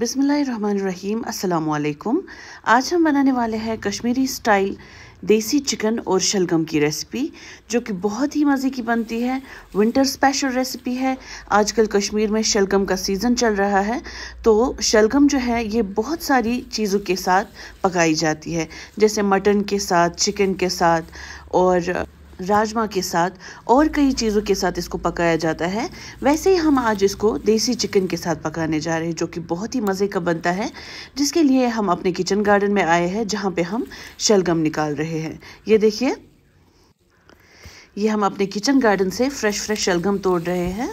बिसमीम अल्लाम आज हम बनाने वाले हैं कश्मीरी स्टाइल देसी चिकन और शलगम की रेसिपी जो कि बहुत ही मज़े की बनती है विंटर स्पेशल रेसिपी है आजकल कश्मीर में शलगम का सीज़न चल रहा है तो शलगम जो है ये बहुत सारी चीज़ों के साथ पकाई जाती है जैसे मटन के साथ चिकन के साथ और राजमा के साथ और कई चीज़ों के साथ इसको पकाया जाता है वैसे ही हम आज इसको देसी चिकन के साथ पकाने जा रहे हैं जो कि बहुत ही मज़े का बनता है जिसके लिए हम अपने किचन गार्डन में आए हैं जहाँ पे हम शलगम निकाल रहे हैं ये देखिए ये हम अपने किचन गार्डन से फ्रेश फ्रेश शलगम तोड़ रहे हैं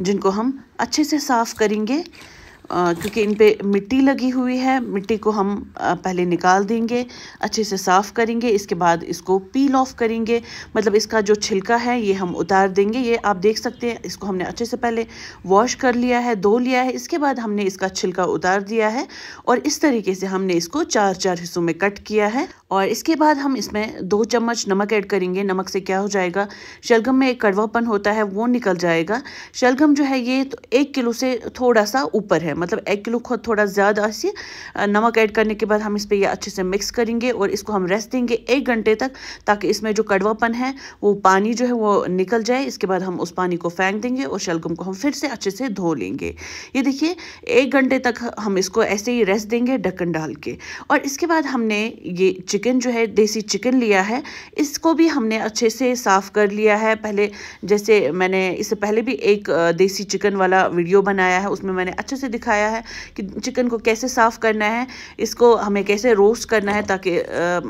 जिनको हम अच्छे से साफ़ करेंगे क्योंकि इन पर मिट्टी लगी हुई है मिट्टी को हम पहले निकाल देंगे अच्छे से साफ़ करेंगे इसके बाद इसको पील ऑफ करेंगे मतलब इसका जो छिलका है ये हम उतार देंगे ये आप देख सकते हैं इसको हमने अच्छे से पहले वॉश कर लिया है धो लिया है इसके बाद हमने इसका छिलका उतार दिया है और इस तरीके से हमने इसको चार चार हिस्सों में कट किया है और इसके बाद हम इसमें दो चम्मच नमक ऐड करेंगे नमक से क्या हो जाएगा शलगम में एक कड़वापन होता है वो निकल जाएगा शलगम जो है ये तो एक किलो से थोड़ा सा ऊपर है मतलब एक किलो खुद थोड़ा ज़्यादा आसी नमक ऐड करने के बाद हम इस पर यह अच्छे से मिक्स करेंगे और इसको हम रेस्ट देंगे एक घंटे तक ताकि इसमें जो कड़वापन है वो पानी जो है वो निकल जाए इसके बाद हम उस पानी को फेंक देंगे और शलगम को हम फिर से अच्छे से धो लेंगे ये देखिए एक घंटे तक हम इसको ऐसे ही रेस्ट देंगे ढक्कन डाल के और इसके बाद हमने ये चिकन जो है देसी चिकन लिया है इसको भी हमने अच्छे से साफ़ कर लिया है पहले जैसे मैंने इससे पहले भी एक देसी चिकन वाला वीडियो बनाया है उसमें मैंने अच्छे से दिखा सिखाया है कि चिकन को कैसे साफ़ करना है इसको हमें कैसे रोस्ट करना है ताकि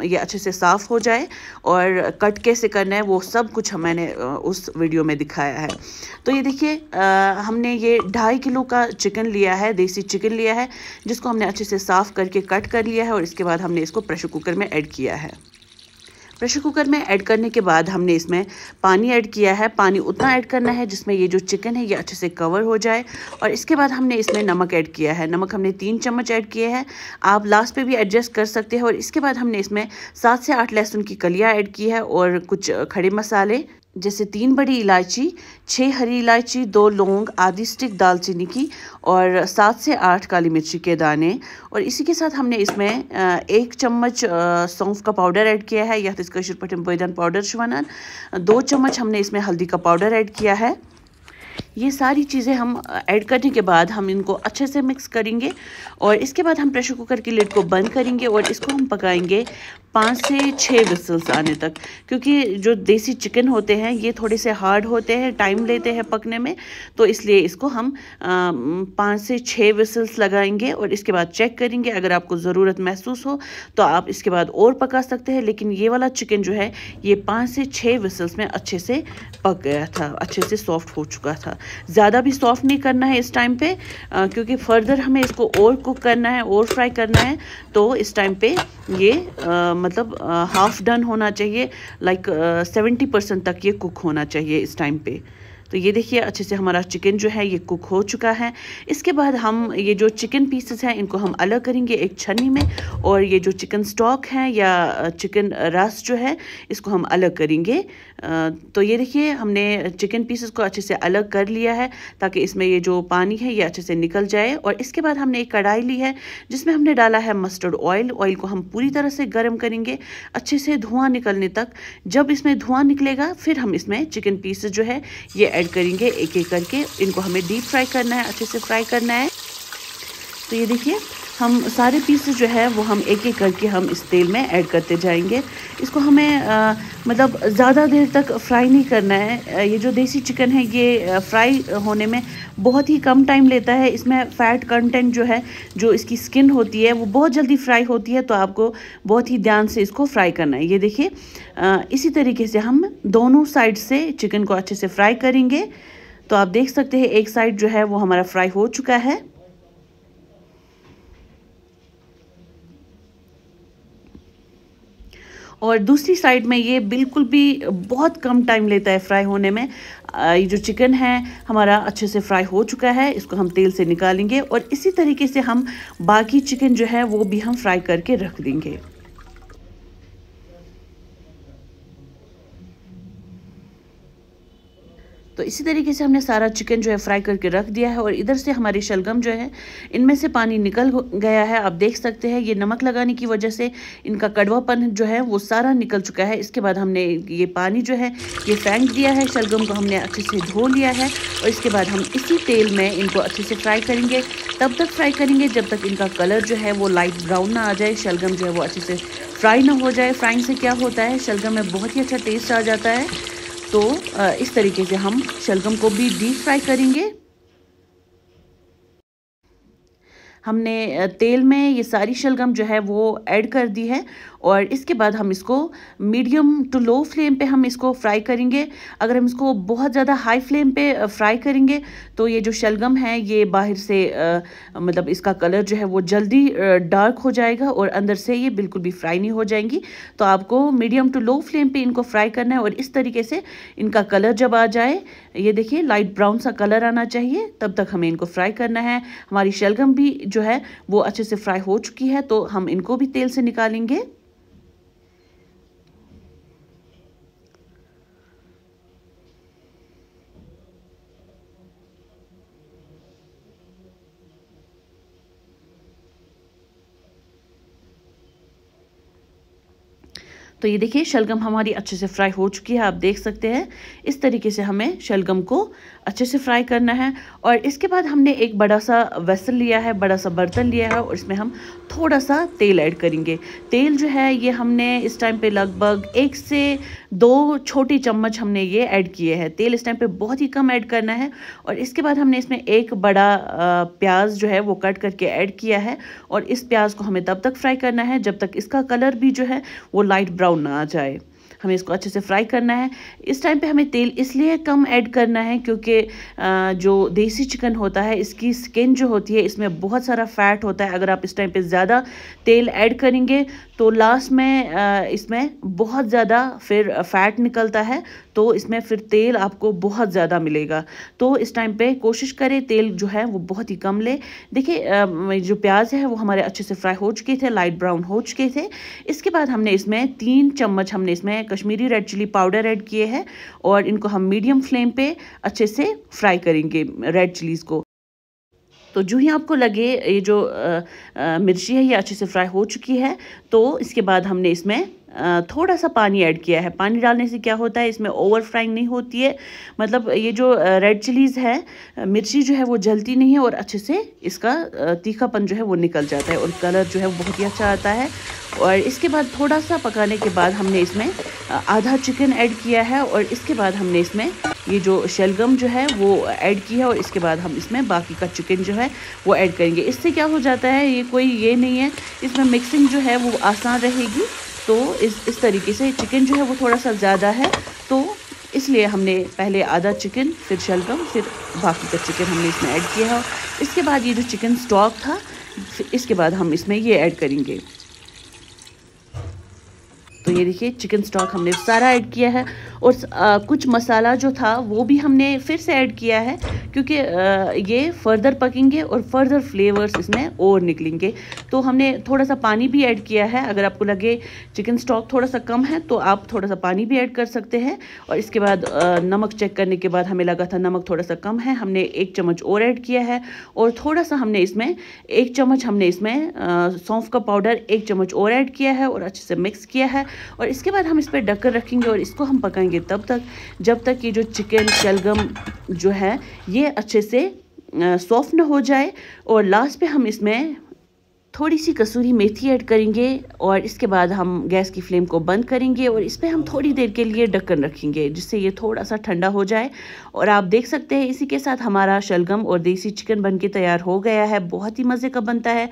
ये अच्छे से साफ़ हो जाए और कट कैसे करना है वो सब कुछ मैंने उस वीडियो में दिखाया है तो ये देखिए हमने ये ढाई किलो का चिकन लिया है देसी चिकन लिया है जिसको हमने अच्छे से साफ़ करके कट कर लिया है और इसके बाद हमने इसको प्रेशर कुकर में ऐड किया है प्रेशर कुकर में ऐड करने के बाद हमने इसमें पानी ऐड किया है पानी उतना ऐड करना है जिसमें ये जो चिकन है ये अच्छे से कवर हो जाए और इसके बाद हमने इसमें नमक ऐड किया है नमक हमने तीन चम्मच ऐड किए हैं आप लास्ट पे भी एडजस्ट कर सकते हैं और इसके बाद हमने इसमें सात से आठ लहसुन की कलियाँ ऐड की है और कुछ खड़े मसाले जैसे तीन बड़ी इलायची छः हरी इलायची दो लौंग आधी स्टिक दालचीनी की और सात से आठ काली मिर्ची के दाने और इसी के साथ हमने इसमें एक चम्मच सौंफ का पाउडर ऐड किया है या इसका शिरपटम बैदान पाउडर शवानान दो चम्मच हमने इसमें हल्दी का पाउडर ऐड किया है ये सारी चीज़ें हम ऐड करने के बाद हम इनको अच्छे से मिक्स करेंगे और इसके बाद हम प्रेशर कुकर की लिड को बंद करेंगे और इसको हम पकाएंगे पाँच से छः विसल्स आने तक क्योंकि जो देसी चिकन होते हैं ये थोड़े से हार्ड होते हैं टाइम लेते हैं पकने में तो इसलिए इसको हम पाँच से छः विसल्स लगाएंगे और इसके बाद चेक करेंगे अगर आपको ज़रूरत महसूस हो तो आप इसके बाद और पका सकते हैं लेकिन ये वाला चिकन जो है ये पाँच से छः विसल्स में अच्छे से पक गया था अच्छे से सॉफ्ट हो चुका था ज़्यादा भी सॉफ्ट नहीं करना है इस टाइम पर क्योंकि फर्दर हमें इसको और कुक करना है और फ्राई करना है तो इस टाइम पर ये आ, मतलब हाफ़ डन होना चाहिए लाइक सेवेंटी परसेंट तक ये कुक होना चाहिए इस टाइम पे तो ये देखिए अच्छे से हमारा चिकन जो है ये कुक हो चुका है इसके बाद हम ये जो चिकन पीसेस हैं इनको हम अलग करेंगे एक छन्नी में और ये जो चिकन स्टॉक है या चिकन रस जो है इसको हम अलग करेंगे तो ये देखिए हमने चिकन पीसेस को अच्छे से अलग कर लिया है ताकि इसमें ये जो पानी है ये अच्छे से निकल जाए और इसके बाद हमने एक कढ़ाई ली है जिसमें हमने डाला है मस्टर्ड ऑयल ऑयल को हम पूरी तरह से गर्म करेंगे अच्छे से धुआं निकलने तक जब इसमें धुआं निकलेगा फिर हम इसमें चिकन पीसेस जो है ये ऐड करेंगे एक एक करके इनको हमें डीप फ्राई करना है अच्छे से फ्राई करना है तो ये देखिए हम सारे पीसेस जो है वो हम एक एक करके हम इस तेल में ऐड करते जाएंगे इसको हमें आ, मतलब ज़्यादा देर तक फ्राई नहीं करना है ये जो देसी चिकन है ये फ्राई होने में बहुत ही कम टाइम लेता है इसमें फ़ैट कंटेंट जो है जो इसकी स्किन होती है वो बहुत जल्दी फ्राई होती है तो आपको बहुत ही ध्यान से इसको फ्राई करना है ये देखिए इसी तरीके से हम दोनों साइड से चिकन को अच्छे से फ्राई करेंगे तो आप देख सकते हैं एक साइड जो है वो हमारा फ्राई हो चुका है और दूसरी साइड में ये बिल्कुल भी बहुत कम टाइम लेता है फ्राई होने में ये जो चिकन है हमारा अच्छे से फ्राई हो चुका है इसको हम तेल से निकालेंगे और इसी तरीके से हम बाकी चिकन जो है वो भी हम फ्राई करके रख देंगे तो इसी तरीके से हमने सारा चिकन जो है फ्राई करके रख दिया है और इधर से हमारी शलगम जो है इनमें से पानी निकल गया है आप देख सकते हैं ये नमक लगाने की वजह से इनका कड़वापन जो है वो सारा निकल चुका है इसके बाद हमने ये पानी जो है ये फेंक दिया है शलगम को हमने अच्छे से धो लिया है और इसके बाद हम इसी तेल में इनको अच्छे से फ्राई करेंगे तब तक फ्राई करेंगे जब तक इनका कलर जो है वो लाइट ब्राउन ना आ जाए शलगम जो है वो अच्छे से फ्राई ना हो जाए फ्राइंग से क्या होता है शलगम में बहुत ही अच्छा टेस्ट आ जाता है तो इस तरीके से हम शलगम को भी डीप फ्राई करेंगे हमने तेल में ये सारी शलगम जो है वो ऐड कर दी है और इसके बाद हम इसको मीडियम टू लो फ्लेम पे हम इसको फ्राई करेंगे अगर हम इसको बहुत ज़्यादा हाई फ्लेम पे फ्राई करेंगे तो ये जो शलगम है ये बाहर से आ, मतलब इसका कलर जो है वो जल्दी डार्क हो जाएगा और अंदर से ये बिल्कुल भी फ्राई नहीं हो जाएंगी तो आपको मीडियम टू लो फ्लेम पर इनको फ्राई करना है और इस तरीके से इनका कलर जब आ जाए ये देखिए लाइट ब्राउन सा कलर आना चाहिए तब तक हमें इनको फ्राई करना है हमारी शलगम भी जो है वो अच्छे से फ्राई हो चुकी है तो हम इनको भी तेल से निकालेंगे तो ये देखिए शलगम हमारी अच्छे से फ्राई हो चुकी है आप देख सकते हैं इस तरीके से हमें शलगम को अच्छे से फ्राई करना है और इसके बाद हमने एक बड़ा सा वेसल लिया है बड़ा सा बर्तन लिया है और इसमें हम थोड़ा सा तेल ऐड करेंगे तेल जो है ये हमने इस टाइम पे लगभग एक से दो छोटी चम्मच हमने ये ऐड किए हैं तेल इस टाइम पे बहुत ही कम ऐड करना है और इसके बाद हमने इसमें एक बड़ा प्याज जो है वो कट करके ऐड किया है और इस प्याज को हमें तब तक फ्राई करना है जब तक इसका कलर भी जो है वो लाइट ब्राउन ब्राउन ना आ जाए हमें इसको अच्छे से फ्राई करना है इस टाइम पे हमें तेल इसलिए कम ऐड करना है क्योंकि जो देसी चिकन होता है इसकी स्किन जो होती है इसमें बहुत सारा फैट होता है अगर आप इस टाइम पे ज़्यादा तेल ऐड करेंगे तो लास्ट में इसमें बहुत ज़्यादा फिर फैट निकलता है तो इसमें फिर तेल आपको बहुत ज़्यादा मिलेगा तो इस टाइम पे कोशिश करें तेल जो है वो बहुत ही कम ले देखिए जो प्याज है वो हमारे अच्छे से फ्राई हो चुके थे लाइट ब्राउन हो चुके थे इसके बाद हमने इसमें तीन चम्मच हमने इसमें Kashmiri red chilli powder add किए हैं और इनको हम मीडियम फ्लेम पर अच्छे से फ्राई करेंगे रेड चिलीज़ को तो जो ही आपको लगे ये जो आ, आ, मिर्ची है ये अच्छे से फ्राई हो चुकी है तो इसके बाद हमने इसमें थोड़ा सा पानी ऐड किया है पानी डालने से क्या होता है इसमें ओवर फ्राइंग नहीं होती है मतलब ये जो रेड चिलीज़ है मिर्ची जो है वो जलती नहीं है और अच्छे से इसका तीखापन जो है वो निकल जाता है और कलर जो है वो बहुत ही अच्छा आता है और इसके बाद थोड़ा सा पकाने के बाद हमने इसमें आधा चिकन ऐड किया है और इसके बाद हमने इसमें ये जो शलगम जो है वो ऐड की है और इसके बाद हम इसमें बाकी का चिकन जो है वो ऐड करेंगे इससे क्या हो जाता है ये कोई ये नहीं है इसमें मिक्सिंग जो है वो आसान रहेगी तो इस इस तरीके से चिकन जो है वो थोड़ा सा ज़्यादा है तो इसलिए हमने पहले आधा चिकन फिर शलगम फिर बाकी का चिकन हमने इसमें ऐड किया है इसके बाद ये जो चिकन स्टॉक था इसके बाद हम इसमें ये ऐड करेंगे तो ये देखिए चिकन स्टॉक हमने सारा ऐड किया है और आ, कुछ मसाला जो था वो भी हमने फिर से ऐड किया है क्योंकि ये फर्दर पकेंगे और फर्दर फ्लेवर्स इसमें और निकलेंगे तो हमने थोड़ा सा पानी भी ऐड किया है अगर आपको लगे चिकन स्टॉक थोड़ा सा कम है तो आप थोड़ा सा पानी भी ऐड कर सकते हैं और इसके बाद नमक चेक करने के बाद हमें लगा था नमक थोड़ा सा कम है हमने एक चम्मच और ऐड किया है और थोड़ा सा हमने इसमें एक चम्मच हमने इसमें सौंफ का पाउडर एक चम्मच और ऐड किया है और अच्छे से मिक्स किया है और इसके बाद हम इस पर डक्कर रखेंगे और इसको हम पकाएंगे रखेंगे तब तक जब तक ये जो चिकन शलगम जो है ये अच्छे से सॉफ्ट ना हो जाए और लास्ट पे हम इसमें थोड़ी सी कसूरी मेथी ऐड करेंगे और इसके बाद हम गैस की फ्लेम को बंद करेंगे और इस पर हम थोड़ी देर के लिए ढक्कन रखेंगे जिससे ये थोड़ा सा ठंडा हो जाए और आप देख सकते हैं इसी के साथ हमारा शलगम और देसी चिकन बनके तैयार हो गया है बहुत ही मज़े का बनता है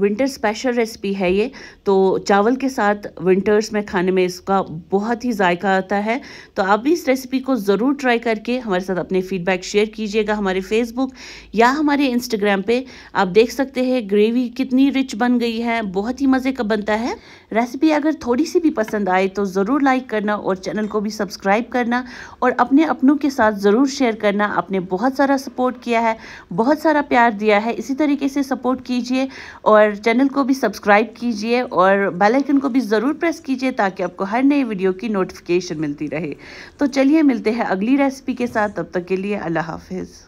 विंटर स्पेशल रेसिपी है ये तो चावल के साथ विंटर्स में खाने में इसका बहुत ही जायका आता है तो आप भी इस रेसिपी को ज़रूर ट्राई करके हमारे साथ अपने फीडबैक शेयर कीजिएगा हमारे फेसबुक या हमारे इंस्टाग्राम पे आप देख सकते हैं ग्रेवी कितनी रिच बन गई है बहुत ही मज़े का बनता है रेसिपी अगर थोड़ी सी भी पसंद आए तो ज़रूर लाइक करना और चैनल को भी सब्सक्राइब करना और अपने अपनों के साथ ज़रूर शेयर करना आपने बहुत सारा सपोर्ट किया है बहुत सारा प्यार दिया है इसी तरीके से सपोर्ट कीजिए और और चैनल को भी सब्सक्राइब कीजिए और बेल आइकन को भी ज़रूर प्रेस कीजिए ताकि आपको हर नई वीडियो की नोटिफिकेशन मिलती रहे तो चलिए मिलते हैं अगली रेसिपी के साथ तब तक के लिए अल्लाह हाफिज़